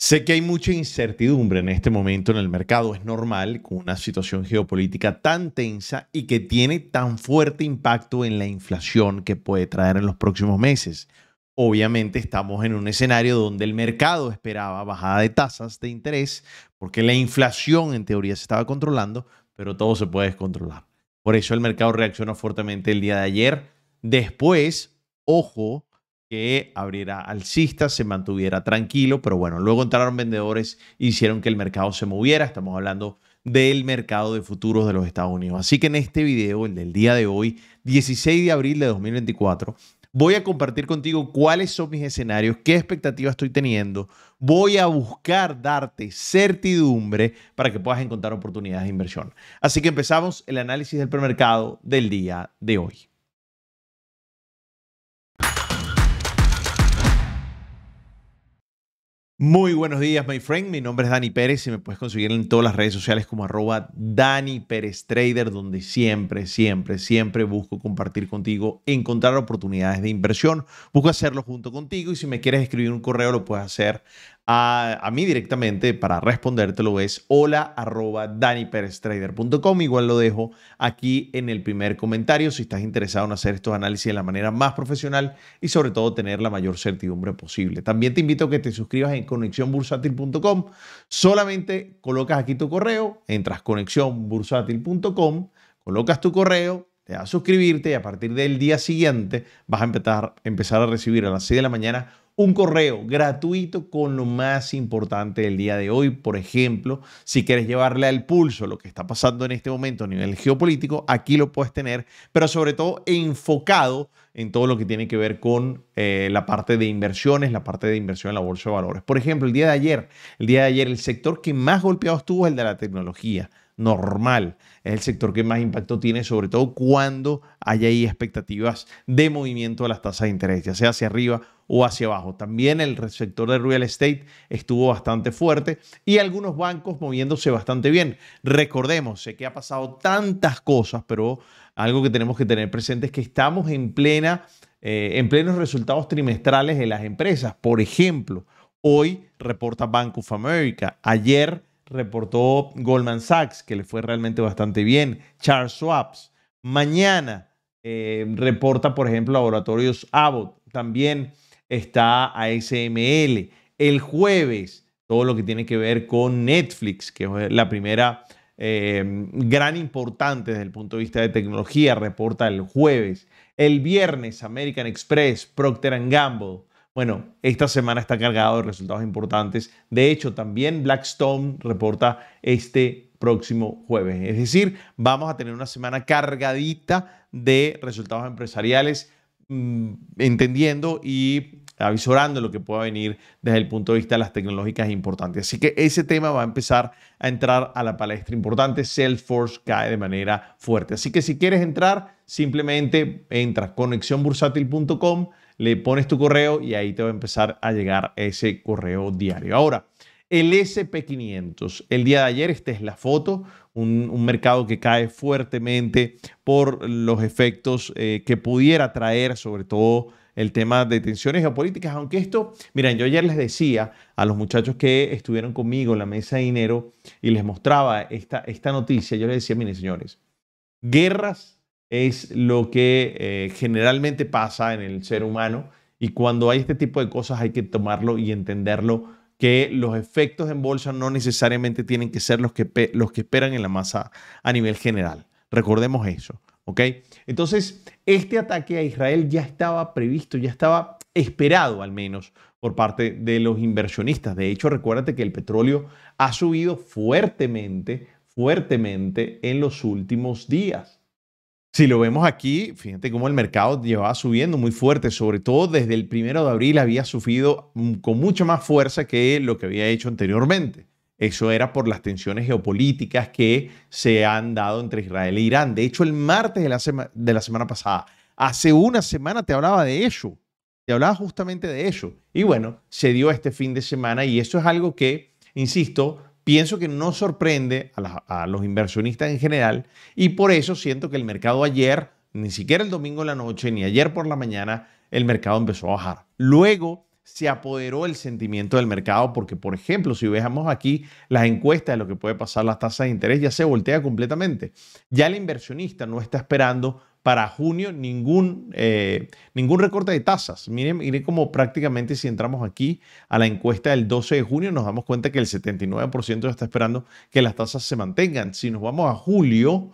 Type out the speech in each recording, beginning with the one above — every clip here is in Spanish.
Sé que hay mucha incertidumbre en este momento en el mercado, es normal con una situación geopolítica tan tensa y que tiene tan fuerte impacto en la inflación que puede traer en los próximos meses. Obviamente estamos en un escenario donde el mercado esperaba bajada de tasas de interés porque la inflación en teoría se estaba controlando, pero todo se puede descontrolar. Por eso el mercado reaccionó fuertemente el día de ayer. Después, ojo, que abriera alcista, se mantuviera tranquilo, pero bueno, luego entraron vendedores, hicieron que el mercado se moviera, estamos hablando del mercado de futuros de los Estados Unidos. Así que en este video, el del día de hoy, 16 de abril de 2024, voy a compartir contigo cuáles son mis escenarios, qué expectativas estoy teniendo. Voy a buscar darte certidumbre para que puedas encontrar oportunidades de inversión. Así que empezamos el análisis del premercado del día de hoy. Muy buenos días, my friend. Mi nombre es Dani Pérez y me puedes conseguir en todas las redes sociales como arroba Dani Pérez Trader, donde siempre, siempre, siempre busco compartir contigo, encontrar oportunidades de inversión. Busco hacerlo junto contigo y si me quieres escribir un correo lo puedes hacer a, mí directamente para respondértelo es hola arroba Igual lo dejo aquí en el primer comentario si estás interesado en hacer estos análisis de la manera más profesional y sobre todo tener la mayor certidumbre posible. También te invito a que te suscribas en conexiónbursátil.com Solamente colocas aquí tu correo, entras conexionbursátil.com, colocas tu correo, te vas a suscribirte y a partir del día siguiente vas a empezar, empezar a recibir a las 6 de la mañana un correo gratuito con lo más importante del día de hoy. Por ejemplo, si quieres llevarle al pulso lo que está pasando en este momento a nivel geopolítico, aquí lo puedes tener, pero sobre todo enfocado en todo lo que tiene que ver con eh, la parte de inversiones, la parte de inversión en la bolsa de valores. Por ejemplo, el día de ayer, el día de ayer el sector que más golpeado estuvo es el de la tecnología normal. Es el sector que más impacto tiene, sobre todo cuando hay ahí expectativas de movimiento de las tasas de interés, ya sea hacia arriba o hacia abajo. También el sector de real estate estuvo bastante fuerte y algunos bancos moviéndose bastante bien. Recordemos, sé que ha pasado tantas cosas, pero algo que tenemos que tener presente es que estamos en plena eh, en plenos resultados trimestrales de las empresas. Por ejemplo, hoy reporta Bank of America, ayer reportó Goldman Sachs, que le fue realmente bastante bien, Charles swaps Mañana eh, reporta, por ejemplo, Laboratorios Abbott, también está ASML. El jueves, todo lo que tiene que ver con Netflix, que es la primera eh, gran importante desde el punto de vista de tecnología, reporta el jueves. El viernes, American Express, Procter Gamble, bueno, esta semana está cargado de resultados importantes. De hecho, también Blackstone reporta este próximo jueves. Es decir, vamos a tener una semana cargadita de resultados empresariales, mm, entendiendo y avisorando lo que pueda venir desde el punto de vista de las tecnológicas importantes. Así que ese tema va a empezar a entrar a la palestra importante. Salesforce cae de manera fuerte. Así que si quieres entrar, simplemente entra a conexiónbursátil.com le pones tu correo y ahí te va a empezar a llegar ese correo diario. Ahora, el SP500, el día de ayer, esta es la foto, un, mercado que cae fuertemente por los efectos eh, que pudiera traer, sobre todo el tema de tensiones geopolíticas, aunque esto, miren, yo ayer les decía a los muchachos que estuvieron conmigo en la mesa de dinero y les mostraba esta, esta noticia, yo les decía, miren señores, guerras es lo que eh, generalmente pasa en el ser humano y cuando hay este tipo de cosas hay que tomarlo y entenderlo que los efectos en bolsa no necesariamente tienen que ser los que, los que esperan en la masa a nivel general. Recordemos eso, ¿ok? Entonces, este ataque a Israel ya estaba previsto, ya estaba esperado al menos por parte de los inversionistas. De hecho, recuérdate que el petróleo ha subido fuertemente, fuertemente en los últimos días. Si lo vemos aquí, fíjate cómo el mercado llevaba subiendo muy fuerte, sobre todo desde el primero de abril había sufrido con mucha más fuerza que lo que había hecho anteriormente. Eso era por las tensiones geopolíticas que se han dado entre Israel e Irán. De hecho, el martes de la, de la semana pasada, hace una semana te hablaba de eso, te hablaba justamente de eso. Y bueno, se dio este fin de semana y eso es algo que, insisto, pienso que no sorprende a, los inversionistas en general y por eso siento que el mercado ayer, ni siquiera el domingo en la noche, ni ayer por la mañana, el mercado empezó a bajar. Luego se apoderó el sentimiento del mercado porque, por ejemplo, si veamos aquí las encuestas de lo que puede pasar las tasas de interés, ya se voltea completamente. Ya el inversionista no está esperando para junio ningún, eh, ningún recorte de tasas. Miren, miren como prácticamente si entramos aquí a la encuesta del 12 de junio nos damos cuenta que el 79% está esperando que las tasas se mantengan. Si nos vamos a julio,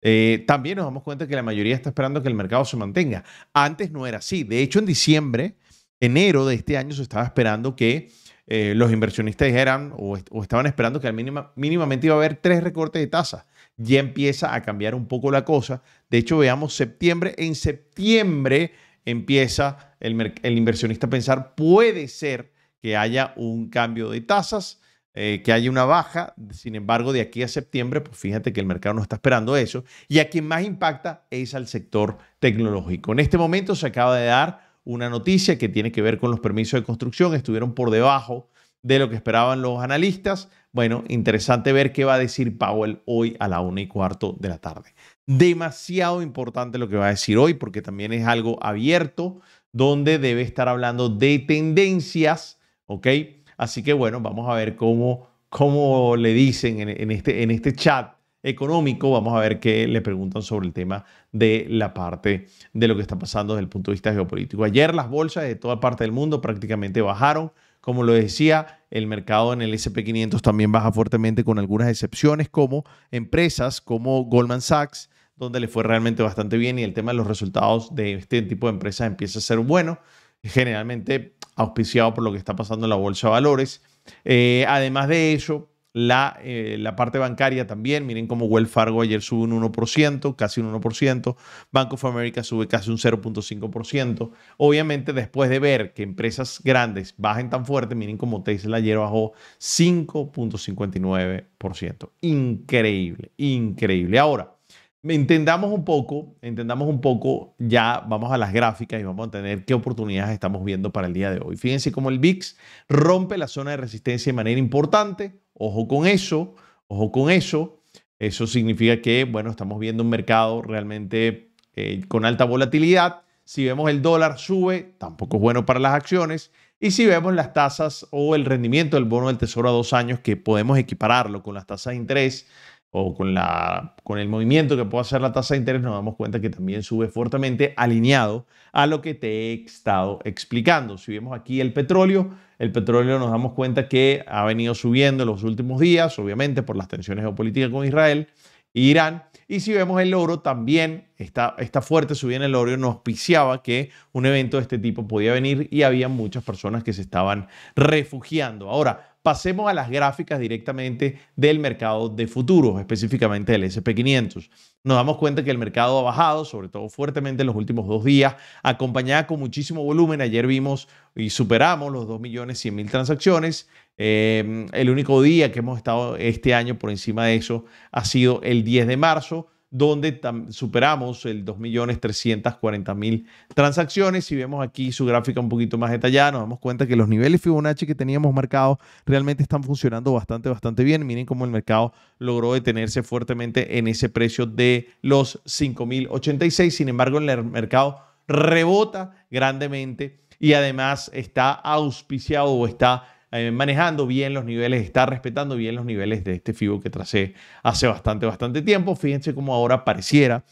eh, también nos damos cuenta que la mayoría está esperando que el mercado se mantenga. Antes no era así. De hecho, en diciembre, enero de este año se estaba esperando que eh, los inversionistas dijeran o, estaban esperando que al mínimamente iba a haber tres recortes de tasas ya empieza a cambiar un poco la cosa. De hecho, veamos septiembre. En septiembre empieza el, inversionista a pensar, puede ser que haya un cambio de tasas, eh, que haya una baja. Sin embargo, de aquí a septiembre, pues fíjate que el mercado no está esperando eso. Y a quien más impacta es al sector tecnológico. En este momento se acaba de dar una noticia que tiene que ver con los permisos de construcción. Estuvieron por debajo de lo que esperaban los analistas. Bueno, interesante ver qué va a decir Powell hoy a la una y cuarto de la tarde. Demasiado importante lo que va a decir hoy porque también es algo abierto donde debe estar hablando de tendencias, ¿ok? Así que bueno, vamos a ver cómo, le dicen en, este, en este chat económico. Vamos a ver qué le preguntan sobre el tema de la parte de lo que está pasando desde el punto de vista geopolítico. Ayer las bolsas de toda parte del mundo prácticamente bajaron. Como lo decía, el mercado en el SP500 también baja fuertemente con algunas excepciones como empresas como Goldman Sachs, donde le fue realmente bastante bien y el tema de los resultados de este tipo de empresas empieza a ser bueno, generalmente auspiciado por lo que está pasando en la bolsa de valores. Eh, además de ello la, eh, la, parte bancaria también. Miren cómo Wells Fargo ayer sube un 1%, casi un 1%. Bank of America sube casi un 0.5%. Obviamente, después de ver que empresas grandes bajen tan fuerte, miren cómo Tesla ayer bajó 5.59%. Increíble, increíble. Ahora, entendamos un poco, entendamos un poco, ya vamos a las gráficas y vamos a entender qué oportunidades estamos viendo para el día de hoy. Fíjense cómo el VIX rompe la zona de resistencia de manera importante. Ojo con eso, ojo con eso. Eso significa que, bueno, estamos viendo un mercado realmente eh, con alta volatilidad. Si vemos el dólar sube, tampoco es bueno para las acciones. Y si vemos las tasas o el rendimiento del bono del tesoro a dos años, que podemos equipararlo con las tasas de interés, o con, la, con el movimiento que puede hacer la tasa de interés, nos damos cuenta que también sube fuertemente alineado a lo que te he estado explicando. Si vemos aquí el petróleo, el petróleo nos damos cuenta que ha venido subiendo en los últimos días, obviamente por las tensiones geopolíticas con Israel e Irán. Y si vemos el oro, también está fuerte subida en el oro nos auspiciaba que un evento de este tipo podía venir y había muchas personas que se estaban refugiando. Ahora, Pasemos a las gráficas directamente del mercado de futuros, específicamente del SP500. Nos damos cuenta que el mercado ha bajado, sobre todo fuertemente en los últimos dos días, acompañada con muchísimo volumen. Ayer vimos y superamos los 2.100.000 millones mil transacciones. Em, el único día que hemos estado este año por encima de eso ha sido el 10 de marzo donde superamos el 2.340.000 transacciones. Si vemos aquí su gráfica un poquito más detallada, nos damos cuenta que los niveles Fibonacci que teníamos marcados realmente están funcionando bastante, bastante bien. Miren cómo el mercado logró detenerse fuertemente en ese precio de los 5.086. Sin embargo, el mercado rebota grandemente y además está auspiciado o está eh, manejando bien los niveles, está respetando bien los niveles de este FIBO que tracé hace bastante, bastante tiempo. Fíjense cómo ahora pareciera,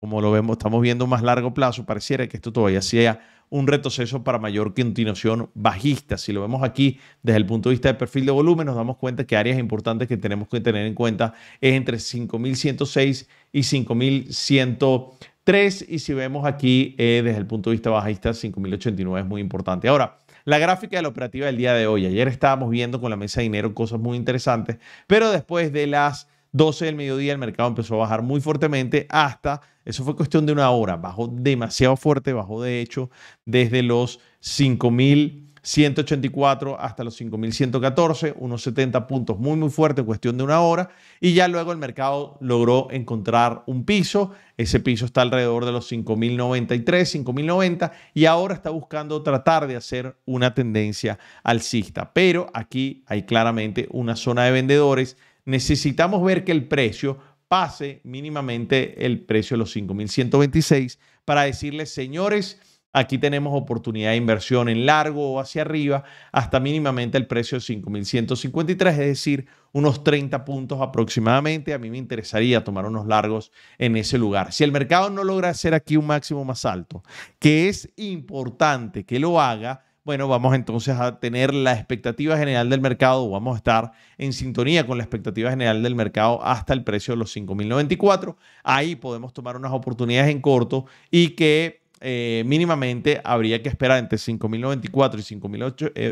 como lo vemos, estamos viendo más largo plazo, pareciera que esto todavía sea un retroceso para mayor continuación bajista. Si lo vemos aquí desde el punto de vista del perfil de volumen, nos damos cuenta que áreas importantes que tenemos que tener en cuenta es entre 5.106 y 5.103. Y si vemos aquí eh, desde el punto de vista bajista, 5.089 es muy importante. Ahora, la gráfica de la operativa del día de hoy. Ayer estábamos viendo con la mesa de dinero cosas muy interesantes, pero después de las 12 del mediodía el mercado empezó a bajar muy fuertemente hasta, eso fue cuestión de una hora, bajó demasiado fuerte, bajó de hecho desde los 5 mil 184 hasta los 5.114, unos 70 puntos muy muy fuerte cuestión de una hora y ya luego el mercado logró encontrar un piso, ese piso está alrededor de los 5.093, 5.090 y ahora está buscando tratar de hacer una tendencia alcista, pero aquí hay claramente una zona de vendedores, necesitamos ver que el precio pase mínimamente el precio de los 5.126 para decirles señores, Aquí tenemos oportunidad de inversión en largo o hacia arriba hasta mínimamente el precio de 5.153, es decir, unos 30 puntos aproximadamente. A mí me interesaría tomar unos largos en ese lugar. Si el mercado no logra hacer aquí un máximo más alto, que es importante que lo haga, bueno, vamos entonces a tener la expectativa general del mercado, vamos a estar en sintonía con la expectativa general del mercado hasta el precio de los 5.094. Ahí podemos tomar unas oportunidades en corto y que eh, mínimamente habría que esperar entre 5.094 y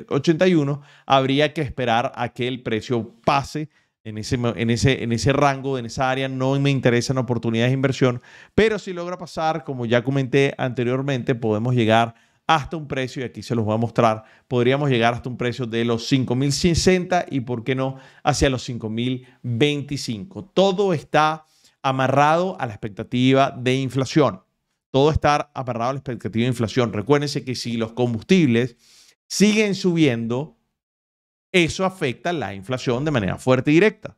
5.081, eh, habría que esperar a que el precio pase en ese, en ese, en ese rango, en esa área, no me interesan oportunidades de inversión, pero si logra pasar, como ya comenté anteriormente, podemos llegar hasta un precio, y aquí se los voy a mostrar, podríamos llegar hasta un precio de los 5.060 y, ¿por qué no?, hacia los 5.025. Todo está amarrado a la expectativa de inflación todo estar aperrado a la expectativa de inflación. Recuérdense que si los combustibles siguen subiendo, eso afecta la inflación de manera fuerte y directa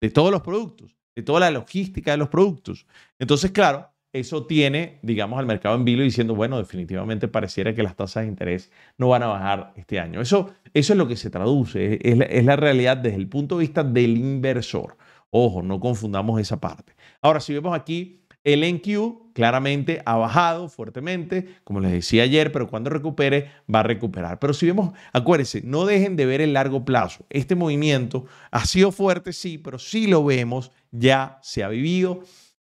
de todos los productos, de toda la logística de los productos. Entonces, claro, eso tiene, digamos, al mercado en vilo diciendo, bueno, definitivamente pareciera que las tasas de interés no van a bajar este año. Eso, eso es lo que se traduce, es es la realidad desde el punto de vista del inversor. Ojo, no confundamos esa parte. Ahora, si vemos aquí el NQ claramente ha bajado fuertemente, como les decía ayer, pero cuando recupere va a recuperar. Pero si vemos, acuérdense, no dejen de ver el largo plazo. Este movimiento ha sido fuerte, sí, pero si lo vemos, ya se ha vivido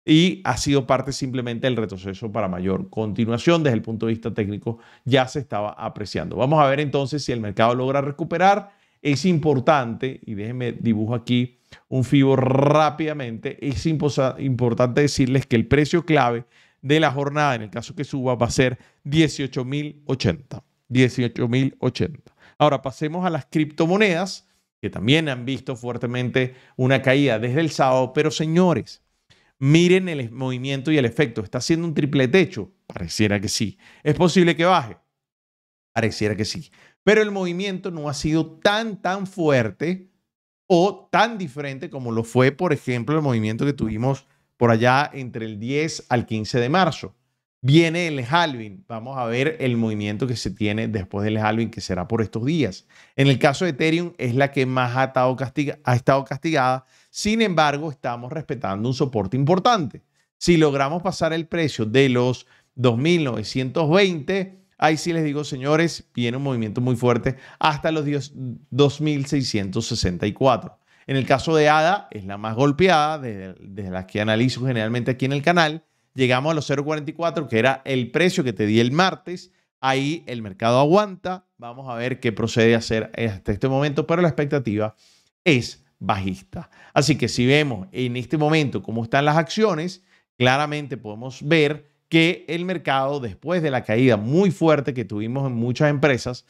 y ha sido parte simplemente del retroceso para mayor continuación desde el punto de vista técnico, ya se estaba apreciando. Vamos a ver entonces si el mercado logra recuperar. Es importante, y déjenme dibujo aquí un FIBO rápidamente, es importante decirles que el precio clave de la jornada, en el caso que suba, va a ser 18.080. 18.080. Ahora pasemos a las criptomonedas, que también han visto fuertemente una caída desde el sábado, pero señores, miren el movimiento y el efecto. ¿Está haciendo un triple techo? Pareciera que sí. ¿Es posible que baje? Pareciera que sí. Pero el movimiento no ha sido tan, tan fuerte o tan diferente como lo fue, por ejemplo, el movimiento que tuvimos por allá entre el 10 al 15 de marzo. Viene el halving. Vamos a ver el movimiento que se tiene después del halving, que será por estos días. En el caso de Ethereum, es la que más ha estado, ha estado castigada. Sin embargo, estamos respetando un soporte importante. Si logramos pasar el precio de los 2.920, Ahí sí les digo, señores, viene un movimiento muy fuerte hasta los 2664. En el caso de ADA, es la más golpeada, de las que analizo generalmente aquí en el canal. Llegamos a los 0.44, que era el precio que te di el martes. Ahí el mercado aguanta. Vamos a ver qué procede a hacer hasta este momento, pero la expectativa es bajista. Así que si vemos en este momento cómo están las acciones, claramente podemos ver que el mercado, después de la caída muy fuerte que tuvimos en muchas empresas,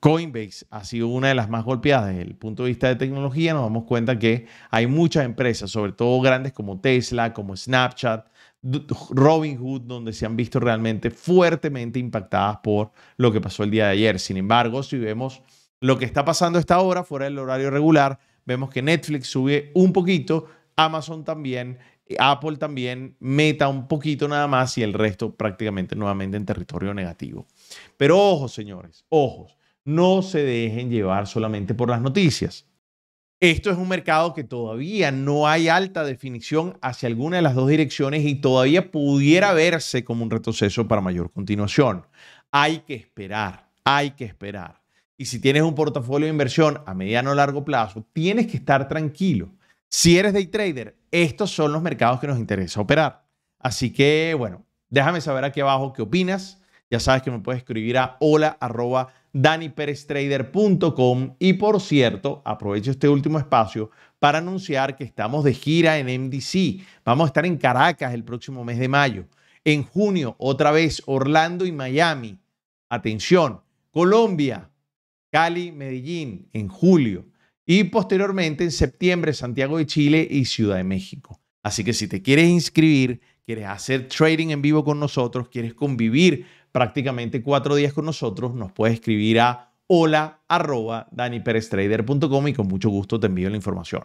Coinbase ha sido una de las más golpeadas desde el punto de vista de tecnología. Nos damos cuenta que hay muchas empresas, sobre todo grandes como Tesla, como Snapchat, Robinhood, donde se han visto realmente fuertemente impactadas por lo que pasó el día de ayer. Sin embargo, si vemos lo que está pasando esta hora fuera del horario regular, vemos que Netflix sube un poquito, Amazon también, Apple también, Meta un poquito nada más y el resto prácticamente nuevamente en territorio negativo. Pero ojos, señores, ojos, no se dejen llevar solamente por las noticias. Esto es un mercado que todavía no hay alta definición hacia alguna de las dos direcciones y todavía pudiera verse como un retroceso para mayor continuación. Hay que esperar, hay que esperar. Y si tienes un portafolio de inversión a mediano o largo plazo, tienes que estar tranquilo si eres day trader, estos son los mercados que nos interesa operar. Así que, bueno, déjame saber aquí abajo qué opinas. Ya sabes que me puedes escribir a hola arroba y por cierto, aprovecho este último espacio para anunciar que estamos de gira en MDC. Vamos a estar en Caracas el próximo mes de mayo. En junio, otra vez, Orlando y Miami. Atención, Colombia, Cali, Medellín, en julio. Y posteriormente en septiembre Santiago de Chile y Ciudad de México. Así que si te quieres inscribir, quieres hacer trading en vivo con nosotros, quieres convivir prácticamente cuatro días con nosotros, nos puedes escribir a hola arroba y con mucho gusto te envío la información.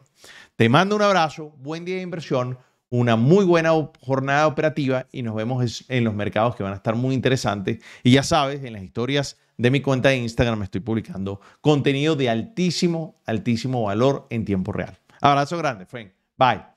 Te mando un abrazo, buen día de inversión una muy buena jornada operativa y nos vemos en los mercados que van a estar muy interesantes. Y ya sabes, en las historias de mi cuenta de Instagram estoy publicando contenido de altísimo, altísimo valor en tiempo real. Abrazo grande, friend. Bye.